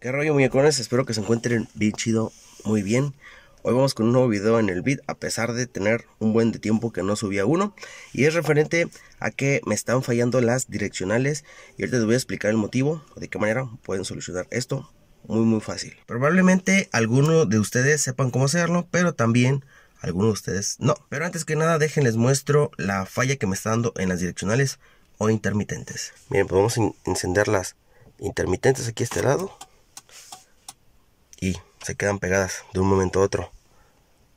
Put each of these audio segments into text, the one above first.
¿Qué rollo muñecones? Espero que se encuentren bien chido, muy bien. Hoy vamos con un nuevo video en el beat a pesar de tener un buen de tiempo que no subía uno y es referente a que me están fallando las direccionales y ahorita les voy a explicar el motivo de qué manera pueden solucionar esto muy muy fácil. Probablemente algunos de ustedes sepan cómo hacerlo pero también algunos de ustedes no. Pero antes que nada déjenles muestro la falla que me está dando en las direccionales o intermitentes. Miren, podemos pues encender las intermitentes aquí a este lado y se quedan pegadas de un momento a otro.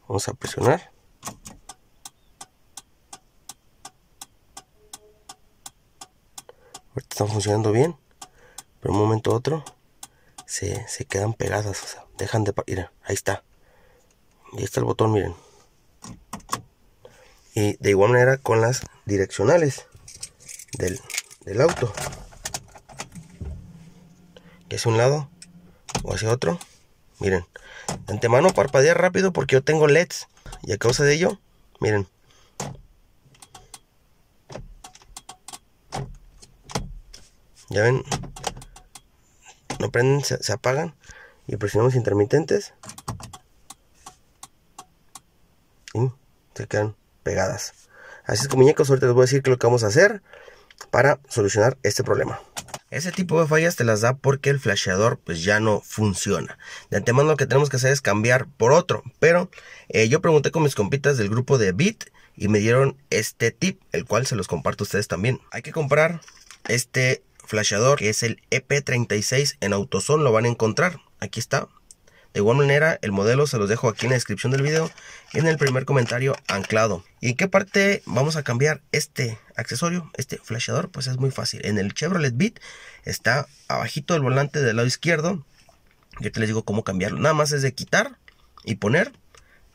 Vamos a presionar. están funcionando bien, pero un momento a otro se, se quedan pegadas, dejan de... ir ahí está. Y ahí está el botón, miren. Y de igual manera con las direccionales del, del auto. que hacia un lado o hacia otro. Miren, de antemano parpadea rápido porque yo tengo LEDs. Y a causa de ello, miren. Ya ven, no prenden, se, apagan. Y presionamos intermitentes. Y se quedan pegadas. Así es como muñecos, ahorita les voy a decir qué es lo que vamos a hacer para solucionar este problema. Ese tipo de fallas te las da porque el flasheador pues ya no funciona. De antemano lo que tenemos que hacer es cambiar por otro. Pero eh, yo pregunté con mis compitas del grupo de Bit y me dieron este tip, el cual se los comparto a ustedes también. Hay que comprar este flasheador que es el EP36 en Autoson, lo van a encontrar. Aquí está, de igual manera, el modelo se los dejo aquí en la descripción del video y en el primer comentario anclado. ¿Y en qué parte vamos a cambiar este accesorio, este flasheador? Pues es muy fácil. En el Chevrolet Beat está abajito del volante del lado izquierdo. Yo te les digo cómo cambiarlo. Nada más es de quitar y poner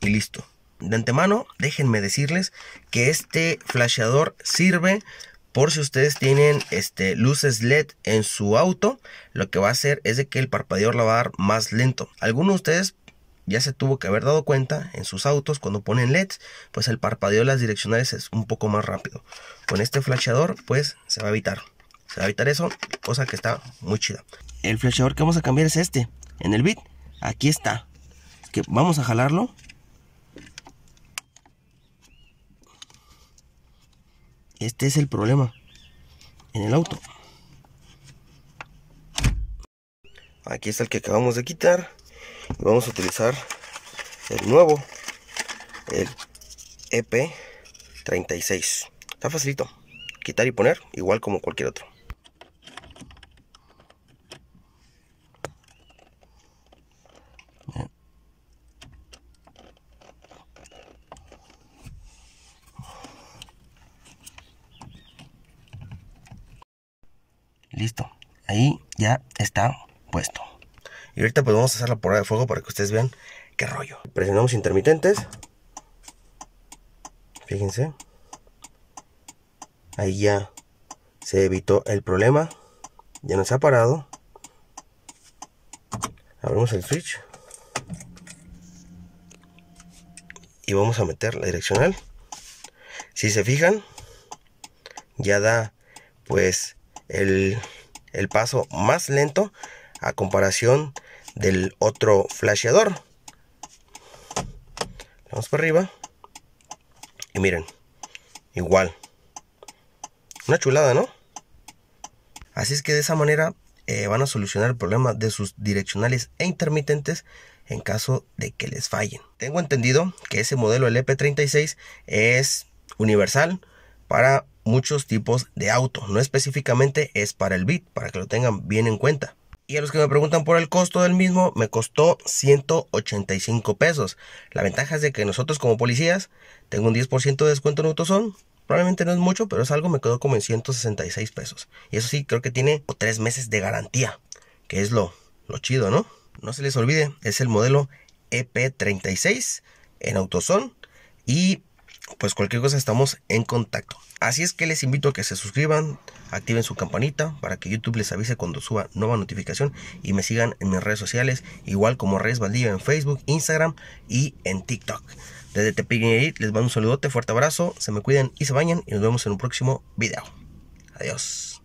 y listo. De antemano, déjenme decirles que este flasheador sirve por si ustedes tienen este, luces LED en su auto, lo que va a hacer es de que el parpadeo la va a dar más lento. Algunos de ustedes ya se tuvo que haber dado cuenta en sus autos cuando ponen LEDs, pues el parpadeo de las direccionales es un poco más rápido. Con este flasheador, pues se va a evitar. Se va a evitar eso, cosa que está muy chida. El flasheador que vamos a cambiar es este, en el bit. Aquí está. Que vamos a jalarlo Este es el problema en el auto. Aquí está el que acabamos de quitar. Y vamos a utilizar el nuevo, el EP36. Está facilito. Quitar y poner, igual como cualquier otro. Listo. Ahí ya está puesto. Y ahorita pues vamos a hacer la prueba de fuego para que ustedes vean qué rollo. Presionamos intermitentes. Fíjense. Ahí ya se evitó el problema. Ya nos ha parado. Abrimos el switch. Y vamos a meter la direccional. Si se fijan, ya da pues el, paso más lento a comparación del otro flasheador. Vamos para arriba. Y miren, igual. Una chulada, ¿no? Así es que de esa manera eh, van a solucionar el problema de sus direccionales e intermitentes en caso de que les fallen. Tengo entendido que ese modelo, el EP36, es universal para muchos tipos de auto, No específicamente es para el BIT, para que lo tengan bien en cuenta. Y a los que me preguntan por el costo del mismo, me costó 185 pesos. La ventaja es de que nosotros como policías, tengo un 10% de descuento en Autoson. Probablemente no es mucho, pero es algo, me quedó como en 166 pesos. Y eso sí, creo que tiene 3 meses de garantía, que es lo, lo chido, ¿no? No se les olvide, es el modelo EP36 en Autoson. Y pues cualquier cosa estamos en contacto. Así es que les invito a que se suscriban, activen su campanita para que YouTube les avise cuando suba nueva notificación y me sigan en mis redes sociales, igual como Reyes Valdivia en Facebook, Instagram y en TikTok. Desde Tepic les mando un saludote, fuerte abrazo, se me cuiden y se bañan y nos vemos en un próximo video. Adiós.